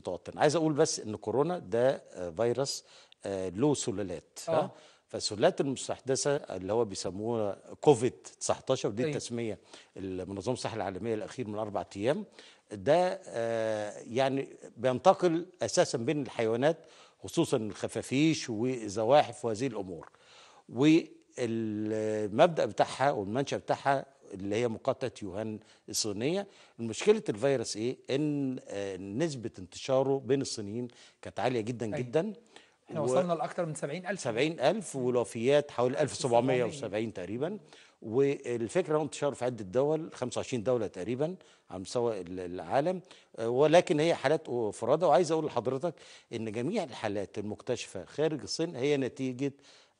متوطن عايز اقول بس ان كورونا ده آه، فيروس آه، له سلالات اه فالسلالات المستحدثه اللي هو بيسموها كوفيد 19 ودي طيب. التسميه المنظمه الصحه العالميه الاخير من اربع ايام ده آه، يعني بينتقل اساسا بين الحيوانات خصوصا الخفافيش والزواحف وهذه الامور والمبدا بتاعها والمنشا بتاعها اللي هي مقاطعه يوهان الصينيه مشكله الفيروس ايه ان آه، نسبه انتشاره بين الصينيين كانت عاليه جدا أي. طيب. جدا احنا و... وصلنا لاكثر من 70000 70000 والوفيات حوالي 1770 تقريبا والفكره هو انتشار في عده دول 25 دوله تقريبا على مستوى العالم آه، ولكن هي حالات فرادة وعايز اقول لحضرتك ان جميع الحالات المكتشفه خارج الصين هي نتيجه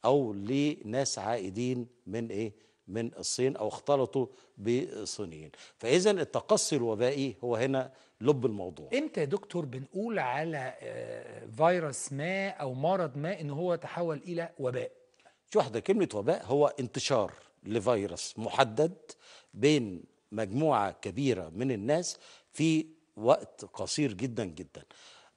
او لناس عائدين من ايه من الصين أو اختلطوا بالصينيين فإذا التقصي الوبائي هو هنا لب الموضوع امتى يا دكتور بنقول على آه، فيروس ما أو مرض ما إن هو تحول إلى وباء شو واحدة كلمة وباء هو انتشار لفيروس محدد بين مجموعة كبيرة من الناس في وقت قصير جدا جدا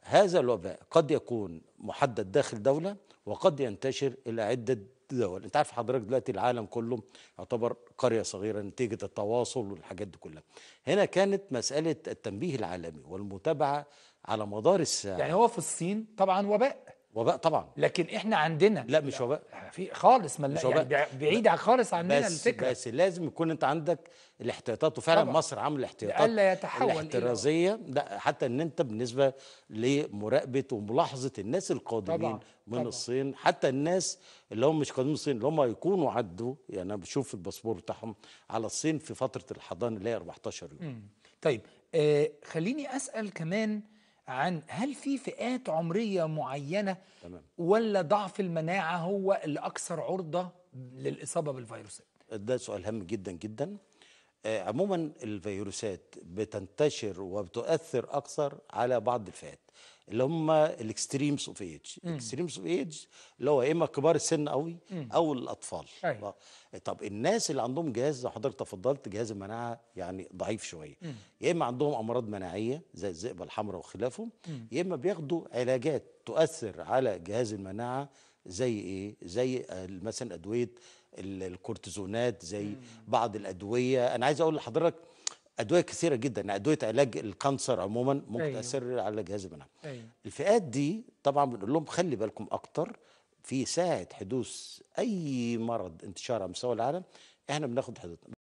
هذا الوباء قد يكون محدد داخل دولة وقد ينتشر إلى عدة دول انت عارف حضرتك دلوقتي العالم كله يعتبر قريه صغيره نتيجه التواصل والحاجات دي كلها هنا كانت مساله التنبيه العالمي والمتابعه على مدار الساعه يعني هو في الصين طبعا وباء وباء طبعا لكن احنا عندنا لا مش وباء في خالص ما مش يعني بعيد خالص عننا بس الفكره بس لازم يكون انت عندك الاحتياطات وفعلا طبعا. مصر عامله احتياطات الا يتحول الاحترازيه لا حتى ان انت بالنسبه لمراقبه وملاحظه الناس القادمين طبعا. من طبعا. الصين حتى الناس اللي هم مش قادمين الصين اللي هم يكونوا عدوا يعني انا بشوف الباسبور بتاعهم على الصين في فتره الحضانه اللي هي 14 يوم م. طيب آه خليني اسال كمان عن هل في فئات عمريه معينه تمام. ولا ضعف المناعه هو اللي اكثر عرضه للاصابه بالفيروسات ده سؤال هام جدا جدا آه، عموما الفيروسات بتنتشر وبتؤثر اكثر على بعض الفئات اللي هم الاكستريمز اوف ايج الاكستريمز اوف ايج اللي هو يا اما كبار السن قوي او الاطفال أيوة. طب الناس اللي عندهم جهاز زي حضرتك تفضلت جهاز المناعه يعني ضعيف شويه يا اما عندهم امراض مناعيه زي الذئبه الحمراء وخلافهم يا اما بياخدوا علاجات تؤثر على جهاز المناعه زي ايه زي مثلا ادويه الكورتيزونات زي بعض الادويه انا عايز اقول لحضرتك ادويه كثيره جدا يعني ادويه علاج الكانسر عموما ممكن أيوه. تاثر على جهاز المناعه أيوه. الفئات دي طبعا بنقول لهم خلي بالكم اكتر في ساعه حدوث اي مرض انتشار على مستوى العالم احنا بناخد حدودنا